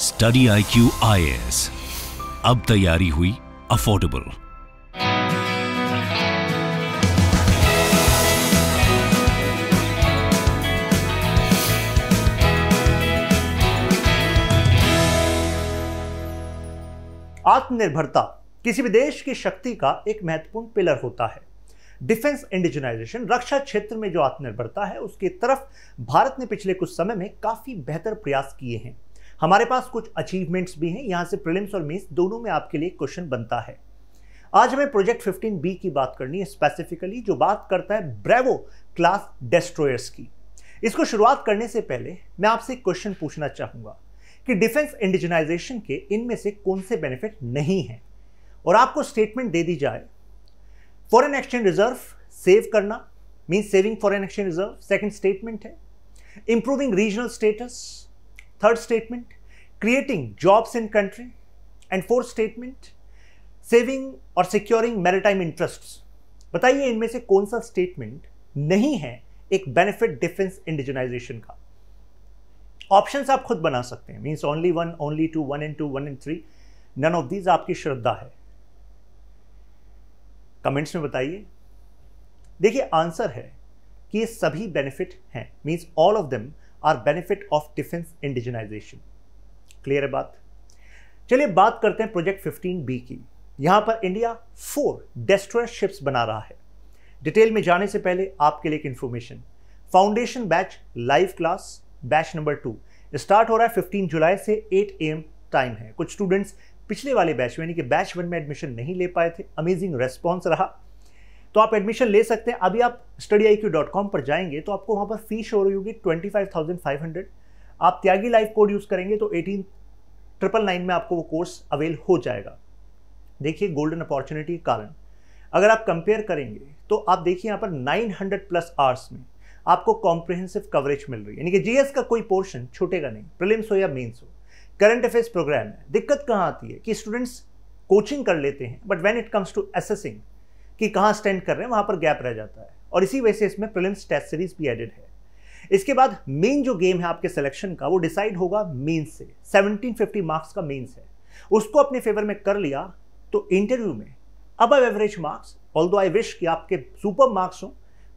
Study I Q I S अब तैयारी हुई अफोर्डेबल आत्मनिर्भरता किसी भी देश की शक्ति का एक महत्वपूर्ण पिलर होता है डिफेंस इंडिजनाइजेशन रक्षा क्षेत्र में जो आत्मनिर्भरता है उसकी तरफ भारत ने पिछले कुछ समय में काफ़ी बेहतर प्रयास किए हैं हमारे पास कुछ अचीवमेंट्स भी हैं यहाँ से प्रिलिम्स और मेंस दोनों में आपके लिए क्वेश्चन बनता है आज हमें प्रोजेक्ट 15 बी की बात करनी है स्पेसिफिकली जो बात करता है ब्रेवो क्लास डेस्ट्रोयर्स की इसको शुरुआत करने से पहले मैं आपसे क्वेश्चन पूछना चाहूंगा कि डिफेंस इंडिजनाइजेशन के इनमें से कौन से बेनिफिट नहीं हैं और आपको स्टेटमेंट दे दी जाए फॉरेन एक्सचेंज रिजर्व सेव करना mean saving foreign exchange reserve second statement है improving regional status third statement creating jobs in country and fourth statement saving और सिक्योरिंग मैरिटाइम इंटरेस्ट्स बताइए इनमें से कौन सा स्टेटमेंट नहीं है एक बेनिफिट डिफेंस इंडिजनाइजेशन का ऑप्शंस आप खुद बना सकते हैं means only one only two one and two one and three none of these आपकी श्रद्धा है कमेंट्स में बताइए देखिए आंसर है कि ये सभी बेनिफिट हैं means all of them are benefit of defence indigenisation clear है बात चलिए बात करते हैं प्रोजेक्ट 15 बी की यहां पर इंडिया फोर डेस्ट्रॉयर शिप्स बना रहा है डिटेल में जाने से पहले आपके लिए एक information foundation batch live class batch number two start हो रहा है 15 जुलाई से 8 एम टाइम है कुछ स्टूडेंट्स पिछले वाले बैच में यानी कि बैच वन में एडमिशन नहीं ले पाए थे अमेजिंग रेस्पॉन्स रहा तो आप एडमिशन ले सकते हैं अभी आप study I Q dot com पर जाएंगे तो आपको वहाँ पर फी शो रही होगी twenty five thousand five hundred आप त्यागी लाइफ कोड यूज़ करेंगे तो एटीन ट्रिपल नाइन में आपको वो कोर्स अवेल हो जाएगा देखिए गोल्डन अपॉर्चुनिटी के कारण अगर आप कंपेयर करेंगे तो आप देखिए यहाँ पर 900 प्लस आवर्स में आपको कॉम्प्रिहेंसिव कवरेज मिल रही है यानी कि जीएस का कोई पोर्शन छूटेगा नहीं प्रिलिम्स हो या मेंस हो करंट अफेयर्स प्रोग्राम है दिक्कत कहाँ आती है कि स्टूडेंट्स कोचिंग कर लेते हैं but when it comes to assessing कि कहाँ स्टैंड कर रहे हैं वहाँ पर गैप रह जाता है और इसी वजह से इसमें प्रिलिम्स टेस्ट सीरीज भी एडिड है इसके बाद मेन जो गेम है आपके सिलेक्शन का वो डिसाइड होगा मेंस से 1750 मार्क्स का मेंस है उसको अपने फेवर में कर लिया तो इंटरव्यू में अब average marks all I wish कि आपके सुपर मार्क्स हों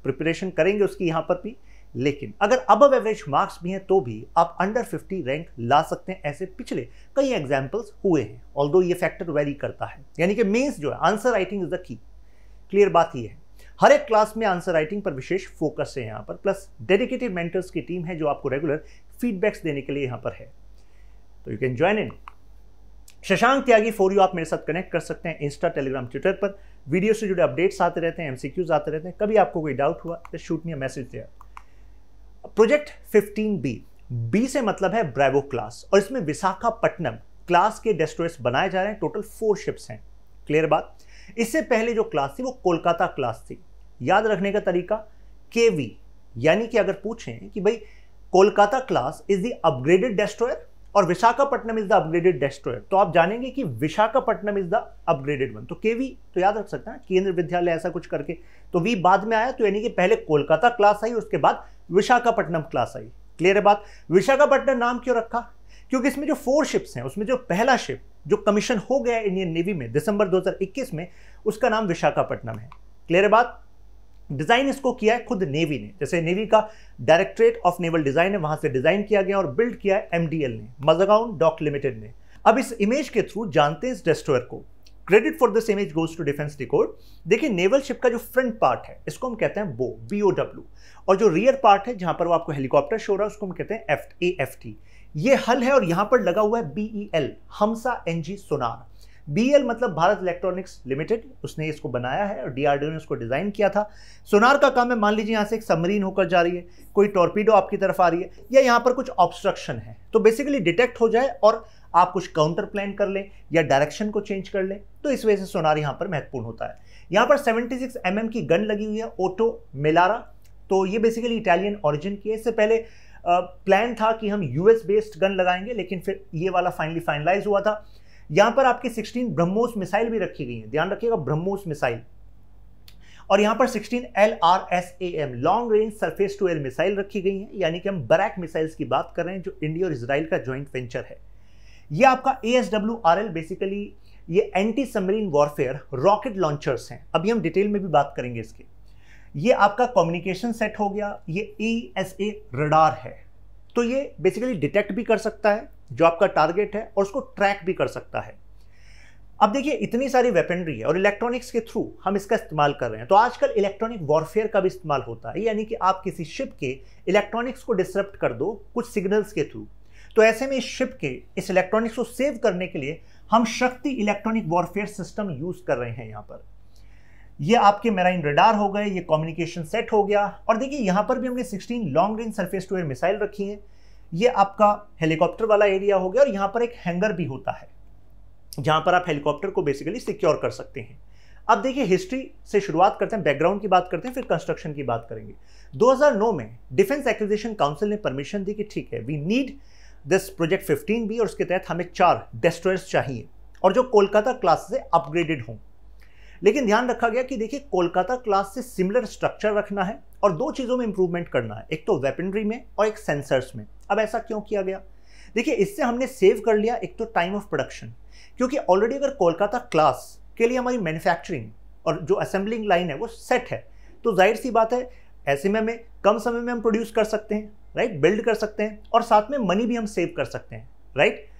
प्रिपरेशन करेंगे उसकी यहाँ पर भी लेकिन अगर अब एवरेज मार्क्स भी हैं तो भी आप अंडर 50 रैंक ला सकते हैं ऐसे पिछले कई एग्जाम्पल्स हुए हैं ऑल ये फैक्टर वेरी करता है यानी कि मेन्स जो है answer writing is the key clear बात ही है हर एक क्लास में आंसर राइटिंग पर विशेष फोकस है यहाँ पर प्लस डेडिकेटेड मेंटर्स की टीम है जो आपको रेगुलर फीडबैक्स देने के लिए यहाँ पर है तो you can join in Shashank Tyagi for you आप मेरे साथ कनेक्ट कर सकते हैं इंस्टा टेलीग्राम ट्विटर पर वीडियो से जुड़े अपडेट्स आते रहते हैं एमसीक्यूज आते रहते हैं कभी आपको कोई डाउट हुआ तो शूट मी मैसेज दिया प्रोजेक्ट 15बी बी बी से मतलब है ब्रैवो क्लास और इसमें विशाखापट्टनम क्लास के डेस्ट्रोयर्स बनाए जा रहे हैं टोटल फोर शिप्स हैं क्लियर बात इससे पहले जो क्लास थी वो कोलकाता क्लास थी याद रखने का तरीका के वी यानी कि अगर पूछें कि भाई Kolkata class is the upgraded destroyer और Visakhapatnam is the upgraded destroyer तो आप जानेंगे कि Visakhapatnam is the upgraded one तो के वी तो याद रख सकते हैं केंद्र विद्यालय ऐसा कुछ करके तो वी बाद में आया तो यानी कि पहले कोलकाता क्लास आई उसके बाद विशाखापट्टनम क्लास आई क्लियर है बात विशाखापट्टनम नाम क्यों रखा क्योंकि इसमें जो फोर शिप्स हैं उसमें जो पहला शिप जो कमीशन हो गया इंडियन नेवी में दिसंबर 2021 में उसका नाम विशाखापट्टनम है क्लियर है बात डिज़ाइन इसको किया है खुद नेवी ने जैसे नेवी का डायरेक्टरेट ऑफ नेवल डिज़ाइन है वहां से डिज़ाइन किया गया और बिल्ड किया है एमडीएल ने मजगाउन डॉक लिमिटेड ने अब इस इमेज के थ्रू जानते हैं इस डेस्टोर को credit for this image goes to defence record देखिए नेवल शिप का जो फ्रंट पार्ट है इसको हम कहते हैं बो बी ओ डब्ल्यू और जो रियर पार्ट है जहां पर वो आपको हेलीकॉप्टर शो रहा है उसको हम कहते हैं एफ ए एफ टी ये हल है और यहां पर लगा हुआ है BEL e Humsa NG sonar BL मतलब भारत इलेक्ट्रॉनिक्स लिमिटेड उसने इसको बनाया है और डीआरडीओ ने इसको डिजाइन किया था सोनार का काम है मान लीजिए यहां से एक सबमरीन होकर जा रही है कोई टॉर्पीडो आपकी तरफ आ रही है या यहां पर कुछ ऑब्स्ट्रक्शन है तो बेसिकली डिटेक्ट हो जाए और आप कुछ काउंटर प्लान कर लें या डायरेक्शन को चेंज कर लें तो इस वजह से सोनार यहां पर महत्वपूर्ण होता है यहां पर 76 सिक्स mm की गन लगी हुई है ओटो मेलारा तो ये बेसिकली इटालियन ऑरिजिन की है इससे पहले प्लान था कि हम यूएस बेस्ड गन लगाएंगे लेकिन फिर ये वाला फाइनली फाइनलाइज हुआ था यहां पर आपकी 16 ब्रह्मोस मिसाइल भी रखी गई है ध्यान रखिएगा ब्रह्मोस मिसाइल और यहां पर 16 L R S A M long range surface to air missile रखी गई है यानी कि हम बरैक मिसाइल्स की बात कर रहे हैं जो इंडिया और इसराइल का ज्वाइंट वेंचर है ये आपका A S W R L basically ये anti submarine warfare rocket launchers हैं अभी हम डिटेल में भी बात करेंगे इसके ये आपका कम्युनिकेशन सेट हो गया ये ई एस ए रडार है तो ये बेसिकली डिटेक्ट भी कर सकता है जो आपका टारगेट है और उसको ट्रैक भी कर सकता है अब देखिए इतनी सारी वेपनरी है और इलेक्ट्रॉनिक्स के थ्रू हम इसका इस्तेमाल कर रहे हैं तो आजकल इलेक्ट्रॉनिक वॉरफेयर का भी इस्तेमाल होता है यानी कि आप किसी शिप के इलेक्ट्रॉनिक्स को डिस्टरप्ट कर दो कुछ सिग्नल्स के थ्रू तो ऐसे में इस शिप के इस इलेक्ट्रॉनिक्स को सेव करने के लिए हम शक्ति इलेक्ट्रॉनिक वॉरफेयर सिस्टम यूज़ कर रहे हैं यहाँ पर ये आपके मेराइन रडार हो गए ये कम्युनिकेशन सेट हो गया और देखिए यहाँ पर भी हमने 16 long range surface to air missile रखी है ये आपका हेलीकॉप्टर वाला एरिया हो गया और यहाँ पर एक हैंगर भी होता है जहाँ पर आप हेलीकॉप्टर को बेसिकली सिक्योर कर सकते हैं अब देखिए हिस्ट्री से शुरुआत करते हैं बैकग्राउंड की बात करते हैं फिर कंस्ट्रक्शन की बात करेंगे 2009 में डिफेंस एक्विजिशन काउंसिल ने परमिशन दी कि ठीक है we need this project 15 B और उसके तहत हमें चार डेस्ट्रॉयर्स चाहिए और जो कोलकाता क्लास से अपग्रेडेड हों लेकिन ध्यान रखा गया कि देखिए कोलकाता क्लास से सिमिलर स्ट्रक्चर रखना है और दो चीज़ों में इंप्रूवमेंट करना है एक तो वेपनरी में और एक सेंसर्स में अब ऐसा क्यों किया गया देखिए इससे हमने सेव कर लिया एक तो टाइम ऑफ प्रोडक्शन क्योंकि ऑलरेडी अगर कोलकाता क्लास के लिए हमारी मैन्युफैक्चरिंग और जो असेंबलिंग लाइन है वो सेट है तो जाहिर सी बात है ऐसे में हमें कम समय में हम प्रोड्यूस कर सकते हैं राइट बिल्ड कर सकते हैं और साथ में मनी भी हम सेव कर सकते हैं राइट right?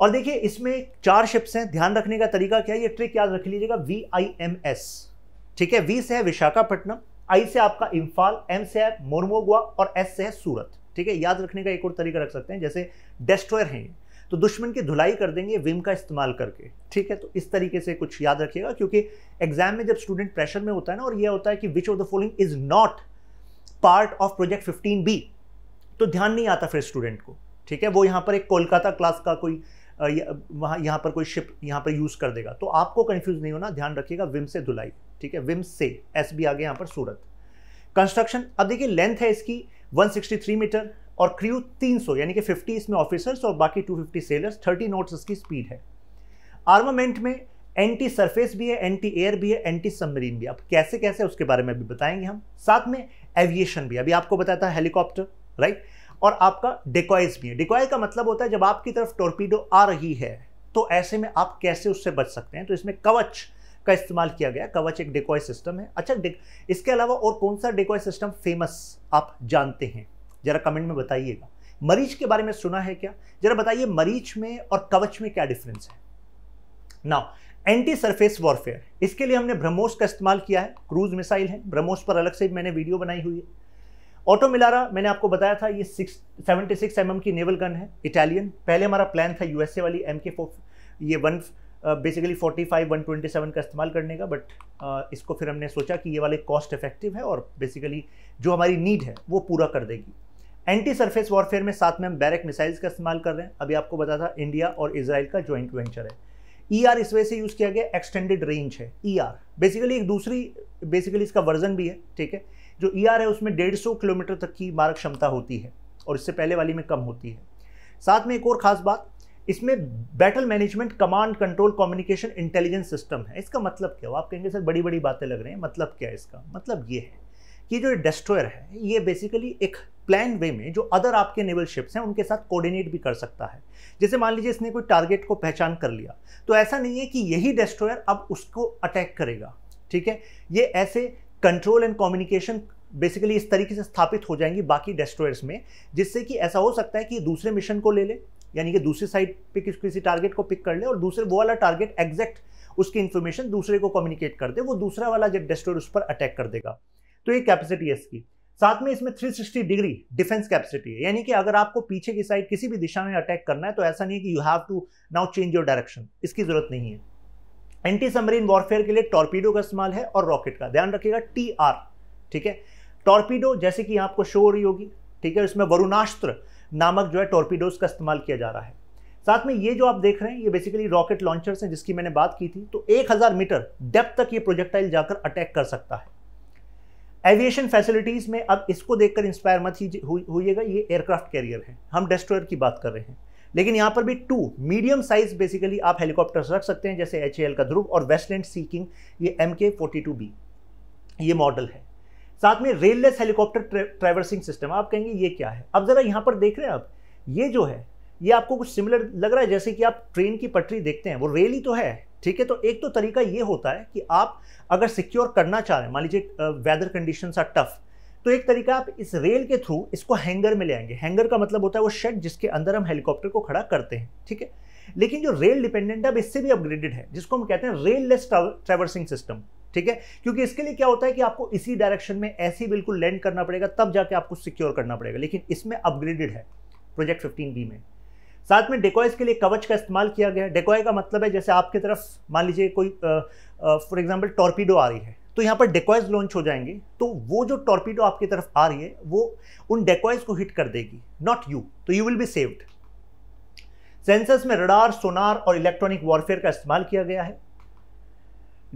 और देखिए इसमें चार शिप्स हैं ध्यान रखने का तरीका क्या है ये ट्रिक याद रख लीजिएगा वी आई एम एस ठीक है वी से है विशाखापट्टनम आई से आपका इम्फाल एम से है मोरमोगुआ और एस से है सूरत ठीक है याद रखने का एक और तरीका रख सकते हैं जैसे डेस्ट्रॉयर हैं तो दुश्मन की धुलाई कर देंगे विम का इस्तेमाल करके ठीक है तो इस तरीके से कुछ याद रखिएगा क्योंकि एग्जाम में जब स्टूडेंट प्रेशर में होता है ना और यह होता है कि which of the following is not part of project fifteen B तो ध्यान नहीं आता फिर स्टूडेंट को ठीक है वो यहां पर एक कोलकाता क्लास का कोई वहाँ यहाँ पर कोई शिप यहाँ पर यूज़ कर देगा तो आपको कन्फ्यूज़ नहीं होना ध्यान रखिएगा विम से धुलाई ठीक है विम से एस बी आ गया यहाँ पर सूरत कंस्ट्रक्शन अब देखिए लेंथ है इसकी 163 मीटर और क्रू 300 यानी कि 50 इसमें ऑफिसर्स और बाकी 250 सेलर्स 30 नोट्स इसकी स्पीड है आर्मामेंट में एंटी सरफेस भी है एंटी एयर भी है एंटी सबमरीन भी अब कैसे कैसे उसके बारे में अभी बताएंगे हम साथ में एविएशन भी अभी आपको बताया था हेलीकॉप्टर राइट right? और आपका डिकॉयज भी है डिकॉय का मतलब होता है जब आपकी तरफ टोरपीडो आ रही है तो ऐसे में आप कैसे उससे बच सकते हैं तो इसमें कवच का इस्तेमाल किया गया कवच एक डिकॉय सिस्टम है अच्छा इसके अलावा और कौन सा डिकॉय सिस्टम फेमस आप जानते हैं जरा कमेंट में बताइएगा मरीच के बारे में सुना है क्या जरा बताइए मरीच में और कवच में क्या डिफरेंस है नाउ एंटी सरफेस वॉरफेयर इसके लिए हमने ब्रह्मोस का इस्तेमाल किया है क्रूज मिसाइल है ब्रह्मोस पर अलग से मैंने वीडियो बनाई हुई है ऑटो मिलारा मैंने आपको बताया था ये सिक्स सेवेंटी सिक्स एम की नेवल गन है इटालियन पहले हमारा प्लान था यूएसए वाली एम के ये one basically forty five one twenty seven का इस्तेमाल करने का बट uh, इसको फिर हमने सोचा कि ये वाले कॉस्ट इफेक्टिव है और बेसिकली जो हमारी नीड है वो पूरा कर देगी एंटी सरफेस वॉरफेयर में साथ में हम बैरक मिसाइल्स का इस्तेमाल कर रहे हैं अभी आपको बताया था इंडिया और इसराइल का ज्वाइंट वेंचर है ई e ER इस वजह से यूज़ किया गया एक्सटेंडेड रेंज है ई ER बेसिकली एक दूसरी बेसिकली इसका वर्जन भी है ठीक है जो ई e ER है उसमें डेढ़ सौ किलोमीटर तक की मारक क्षमता होती है और इससे पहले वाली में कम होती है साथ में एक और ख़ास बात इसमें battle management command control communication intelligence system है इसका मतलब क्या हो आप कहेंगे सर बड़ी बड़ी बातें लग रही हैं मतलब क्या है इसका मतलब ये है कि जो डेस्ट्रॉयर है ये बेसिकली एक प्लान वे में जो अदर आपके नेवल शिप्स हैं उनके साथ कोऑर्डिनेट भी कर सकता है जैसे मान लीजिए इसने कोई टारगेट को पहचान कर लिया तो ऐसा नहीं है कि यही डेस्ट्रॉयर अब उसको अटैक करेगा ठीक है ये ऐसे कंट्रोल एंड कम्युनिकेशन बेसिकली इस तरीके से स्थापित हो जाएंगी बाकी डेस्ट्रॉयर्स में जिससे कि ऐसा हो सकता है कि दूसरे मिशन को ले ले यानी कि दूसरी साइड पे किस किसी टारगेट को पिक कर ले और दूसरे वो वाला टारगेट एग्जैक्ट उसकी इन्फॉर्मेशन दूसरे को कम्युनिकेट कर दे वो दूसरा वाला जब डेस्ट्रॉयर उस पर अटैक कर देगा तो ये कैपेसिटी है इसकी साथ में इसमें 360 डिग्री डिफेंस कैपेसिटी है यानी कि अगर आपको पीछे की साइड किसी भी दिशा में अटैक करना है तो ऐसा नहीं है कि you have to now change your direction इसकी जरूरत नहीं है एंटी सबमरीन वॉरफेयर के लिए टॉर्पीडो का इस्तेमाल है और रॉकेट का ध्यान रखिएगा टी आर ठीक है टॉर्पीडो जैसे कि आपको शो हो रही होगी ठीक है इसमें वरुणास्त्र नामक जो है टॉर्पीडोज का इस्तेमाल किया जा रहा है साथ में ये जो आप देख रहे हैं ये बेसिकली रॉकेट लॉन्चर्स हैं जिसकी मैंने बात की थी तो 1000 मीटर डेप्थ तक ये प्रोजेक्टाइल जाकर अटैक कर सकता है एविएशन फैसिलिटीज में अब इसको देखकर इंस्पायर मत हुई, हुईएगा ये एयरक्राफ्ट कैरियर है हम डेस्ट्रॉयर की बात कर रहे हैं लेकिन यहाँ पर भी टू मीडियम साइज बेसिकली आप हेलीकॉप्टर्स रख सकते हैं जैसे एच का ध्रुव और वेस्टलैंड सी किंग ये M K forty two B ये मॉडल है साथ में रेललेस हेलीकॉप्टर ट्रेवर्सिंग सिस्टम आप कहेंगे ये क्या है अब ज़रा यहां पर देख रहे हैं आप ये जो है ये आपको कुछ सिमिलर लग रहा है जैसे कि आप ट्रेन की पटरी देखते हैं वो रेल ही तो है ठीक है तो एक तो तरीका ये होता है कि आप अगर सिक्योर करना चाह रहे हैं मान लीजिए वेदर कंडीशंस आर टफ़ तो एक तरीका आप इस रेल के थ्रू इसको हैंगर में ले आएंगे हैंगर का मतलब होता है वो शेड जिसके अंदर हम हेलीकॉप्टर को खड़ा करते हैं ठीक है लेकिन जो रेल डिपेंडेंट है अब इससे भी अपग्रेडेड है जिसको हम कहते हैं रेल लेस ट्रेवर्सिंग सिस्टम ठीक है क्योंकि इसके लिए क्या होता है कि आपको इसी डायरेक्शन में ऐसे ही बिल्कुल लैंड करना पड़ेगा तब जाके आपको सिक्योर करना पड़ेगा लेकिन इसमें अपग्रेडेड है प्रोजेक्ट फिफ्टीन बी में साथ में डेकोइस के लिए कवच का इस्तेमाल किया गया है डेकोय का मतलब है जैसे आपकी तरफ मान लीजिए कोई फॉर एग्जाम्पल टॉर्पीडो आ रही है तो यहाँ पर डेकॉयज लॉन्च हो जाएंगे तो वो जो टॉर्पीडो आपकी तरफ आ रही है वो उन डेकॉयज को हिट कर देगी नॉट यू तो you will be saved sensors में रडार सोनार और इलेक्ट्रॉनिक वॉरफेयर का इस्तेमाल किया गया है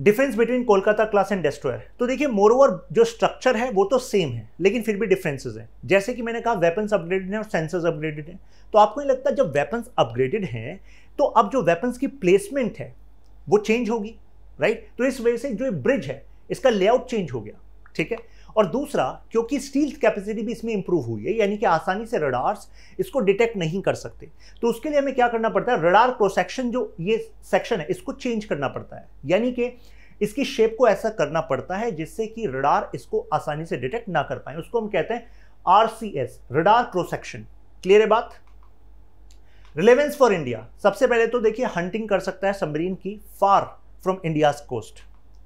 difference between Kolkata class and destroyer तो देखिए मोरोवर जो स्ट्रक्चर है वो तो सेम है लेकिन फिर भी डिफरेंसेस हैं जैसे कि मैंने कहा वेपन्स अपग्रेडेड हैं और सेंसर्स अपग्रेडेड हैं तो आपको नहीं लगता जब वेपन्स अपग्रेडेड हैं तो अब जो वेपन्स की प्लेसमेंट है वो चेंज होगी राइट तो इस वजह से जो ब्रिज है इसका लेआउट चेंज हो गया ठीक है और दूसरा क्योंकि स्टील कैपेसिटी भी इसमें इंप्रूव हुई है यानी कि आसानी से रडार्स इसको डिटेक्ट नहीं कर सकते तो उसके लिए हमें क्या करना पड़ता है रडार क्रॉस सेक्शन जो ये सेक्शन है इसको चेंज करना पड़ता है यानी कि इसकी शेप को ऐसा करना पड़ता है जिससे कि रडार इसको आसानी से डिटेक्ट ना कर पाए उसको हम कहते हैं R C S radar cross section clear है बात रिलेवेंस फॉर इंडिया सबसे पहले तो देखिए हंटिंग कर सकता है सबमरीन की फार फ्रॉम इंडिया कोस्ट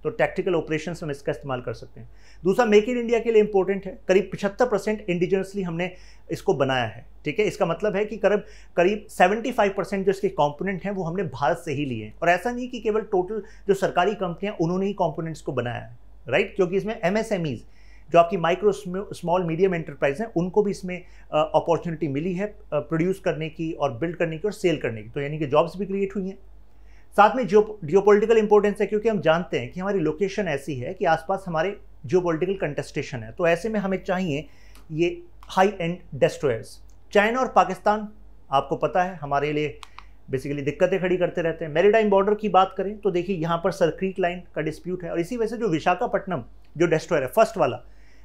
तो टैक्टिकल ऑपरेशन हम इसका इस्तेमाल कर सकते हैं दूसरा मेक इन इंडिया के लिए इंपॉर्टेंट है करीब पिछहत्तर परसेंट इंडिजिनसली हमने इसको बनाया है ठीक है इसका मतलब है कि करीब करीब फाइव परसेंट जो इसके कॉम्पोनेंट हैं वो हमने भारत से ही लिए हैं और ऐसा नहीं कि केवल टोटल जो सरकारी कंपनियां उन्होंने ही कॉम्पोनेंट्स को बनाया है राइट क्योंकि इसमें ईज जो आपकी माइक्रो स्मॉल मीडियम एंटरप्राइज हैं उनको भी इसमें अपॉर्चुनिटी मिली है प्रोड्यूस करने की और बिल्ड करने की और सेल करने की तो यानी कि जॉब्स भी क्रिएट हुई हैं साथ में जियो पोलिटिकल इंपॉर्टेंस है क्योंकि हम जानते हैं कि हमारी लोकेशन ऐसी है कि आसपास हमारे पोलिटिकल कंटेस्टेशन है तो ऐसे में हमें चाहिए ये हाई एंड डेस्ट्रोयर्स चाइना और पाकिस्तान आपको पता है हमारे लिए बेसिकली दिक्कतें खड़ी करते रहते हैं मेरीटाइम बॉर्डर की बात करें तो देखिए यहाँ पर सरक्रीट लाइन का डिस्प्यूट है और इसी वजह से जो विशाखापट्टनम जो डेस्ट्रॉयर है फर्स्ट वाला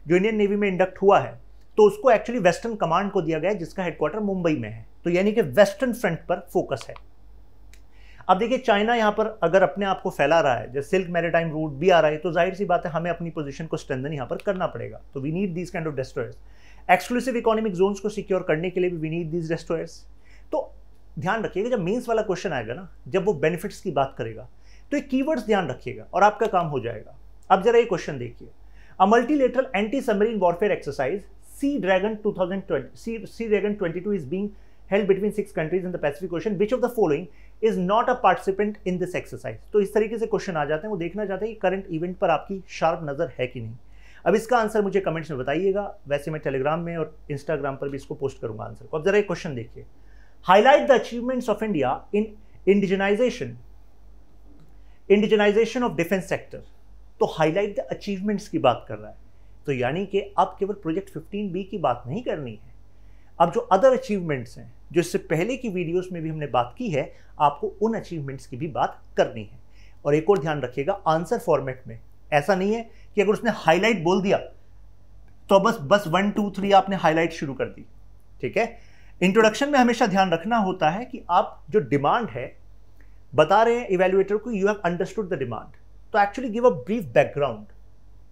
जो इंडियन नेवी में इंडक्ट हुआ है तो उसको एक्चुअली वेस्टर्न कमांड को दिया गया है जिसका हेडक्वार्टर मुंबई में है तो यानी कि वेस्टर्न फ्रंट पर फोकस है अब देखिए चाइना यहाँ पर अगर अपने आप को फैला रहा है जैसे सिल्क मैरिटाइम रूट भी आ रहा है तो जाहिर सी बात है हमें अपनी पोजीशन को स्ट्रेंथन यहाँ पर करना पड़ेगा तो we need these kind of destroyers exclusive economic zones को सिक्योर करने के लिए भी वी नीड दीज डेस्ट्रॉयर्स तो ध्यान रखिएगा जब मेंस वाला क्वेश्चन आएगा ना जब वो बेनिफिट्स की बात करेगा तो ये कीवर्ड्स ध्यान रखिएगा और आपका काम हो जाएगा अब जरा ये क्वेश्चन देखिए a multilateral anti submarine warfare exercise Sea Dragon 2020 Sea Dragon twenty two is being held between six countries in the Pacific Ocean, which of the following is not a participant in this exercise तो इस तरीके से question आ जाते हैं वो देखना चाहते हैं कि करंट इवेंट पर आपकी शार्प नज़र है कि नहीं अब इसका आंसर मुझे कमेंट्स में बताइएगा वैसे मैं टेलीग्राम में और इंस्टाग्राम पर भी इसको पोस्ट करूंगा आंसर को अब जरा एक क्वेश्चन देखिए highlight the achievements of India in indigenisation indigenisation of defence sector तो हाईलाइट द अचीवमेंट्स की बात कर रहा है तो यानी कि अब केवल प्रोजेक्ट 15 बी की बात नहीं करनी है अब जो अदर अचीवमेंट्स हैं जो इससे पहले की वीडियोस में भी हमने बात की है आपको उन अचीवमेंट्स की भी बात करनी है और एक और ध्यान रखिएगा आंसर फॉर्मेट में ऐसा नहीं है कि अगर उसने हाईलाइट बोल दिया तो बस बस वन टू थ्री आपने हाईलाइट शुरू कर दी ठीक है इंट्रोडक्शन में हमेशा ध्यान रखना होता है कि आप जो डिमांड है बता रहे हैं इवेल्युएटर को you have understood the demand तो actually give a brief background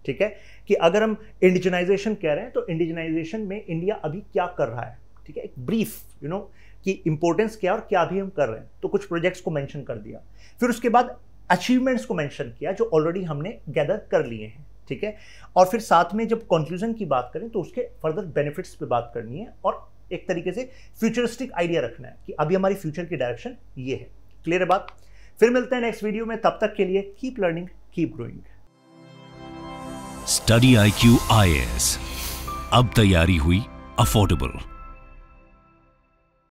ठीक है कि अगर हम इंडिजनाइजेशन कह रहे हैं तो इंडिजनाइजेशन में इंडिया अभी क्या कर रहा है ठीक है एक ब्रीफ यू नो कि इंपॉर्टेंस क्या और क्या भी हम कर रहे हैं तो कुछ प्रोजेक्ट्स को मैंशन कर दिया फिर उसके बाद अचीवमेंट्स को मैंशन किया जो ऑलरेडी हमने गैदर कर लिए हैं ठीक है और फिर साथ में जब कंक्लूजन की बात करें तो उसके फर्दर बेनिफिट्स पे बात करनी है और एक तरीके से फ्यूचरिस्टिक आइडिया रखना है कि अभी हमारी फ्यूचर की डायरेक्शन ये है क्लियर है बात फिर मिलते हैं नेक्स्ट वीडियो में तब तक के लिए keep learning keep growing study I Q अब तैयारी हुई अफोर्डेबल